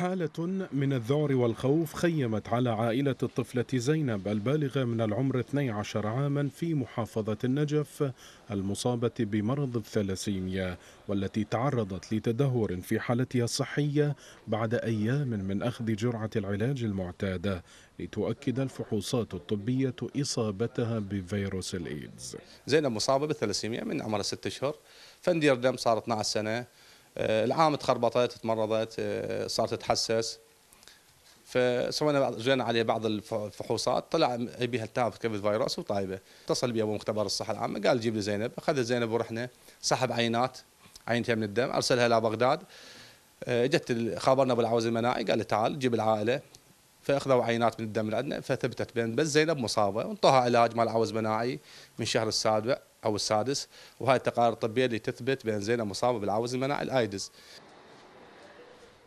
حالة من الذعر والخوف خيمت على عائلة الطفلة زينب البالغة من العمر 12 عاما في محافظة النجف المصابة بمرض الثلاسيميا والتي تعرضت لتدهور في حالتها الصحية بعد أيام من أخذ جرعة العلاج المعتادة لتؤكد الفحوصات الطبية إصابتها بفيروس الإيدز زينب مصابة بالثلاسيميا من عمرها 6 أشهر فندير دم صار 12 سنة آه، العام تخربطت تمرضت آه، صارت تتحسس فسوينا جينا عليه بعض الفحوصات طلع بها التهاب كوفيد فيروس وطايبه اتصل بي ابو مختبر الصحه العامه قال جيب لي زينب اخذت زينب ورحنا سحب عينات عينتها من الدم ارسلها لبغداد اجت آه، خابرنا بالعوز المناعي قال تعال جيب العائله فاخذوا عينات من الدم اللي عندنا فثبتت بين بس زينب مصابه وانطوها علاج مال عوز مناعي من شهر السابع أو السادس وهاي التقارير الطبية اللي تثبت بأن زينب مصابة بالعوز المناعي الأيدز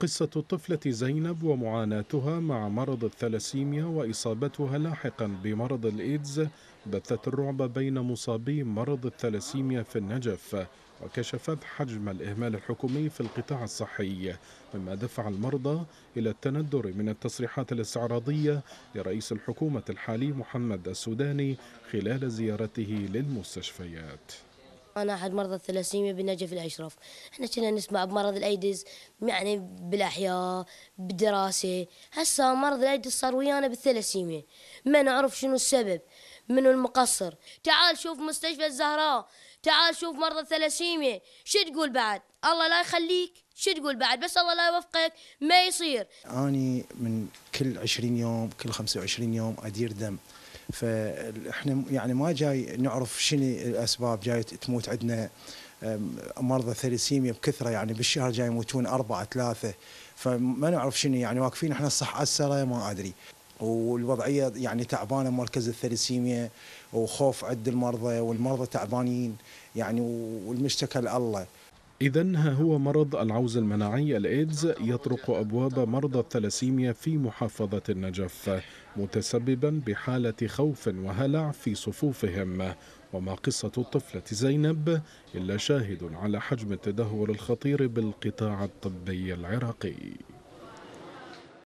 قصة الطفلة زينب ومعاناتها مع مرض الثلاسيميا وإصابتها لاحقا بمرض الإيدز بثت الرعب بين مصابي مرض الثلاسيميا في النجف وكشفت حجم الإهمال الحكومي في القطاع الصحي مما دفع المرضى إلى التندر من التصريحات الاستعراضية لرئيس الحكومة الحالي محمد السوداني خلال زيارته للمستشفيات أنا أحد مرضى الثلاسيميا بنجف الأشرف إحنا كنا نسمع بمرض الأيدز يعني بالأحياء بالدراسة هسه مرض الأيدز صار ويانا بالثلاسيميا ما نعرف شنو السبب منو المقصر تعال شوف مستشفى الزهراء تعال شوف مرضى الثلاسيميا شو تقول بعد الله لا يخليك شو تقول بعد بس الله لا يوفقك ما يصير أني من كل 20 يوم كل 25 يوم أدير دم فاحنا يعني ما جاي نعرف شنو الاسباب جاي تموت عندنا مرضى الثليسيميا بكثره يعني بالشهر جاي يموتون اربعه ثلاثه فما نعرف شنو يعني واقفين احنا الصح على السره ما ادري والوضعيه يعني تعبانه مركز الثليسيميا وخوف عند المرضى والمرضى تعبانين يعني والمشتكى لله إذا ها هو مرض العوز المناعي الإيدز يطرق أبواب مرضى الثلاسيميا في محافظة النجف متسببا بحالة خوف وهلع في صفوفهم وما قصة الطفلة زينب إلا شاهد على حجم التدهور الخطير بالقطاع الطبي العراقي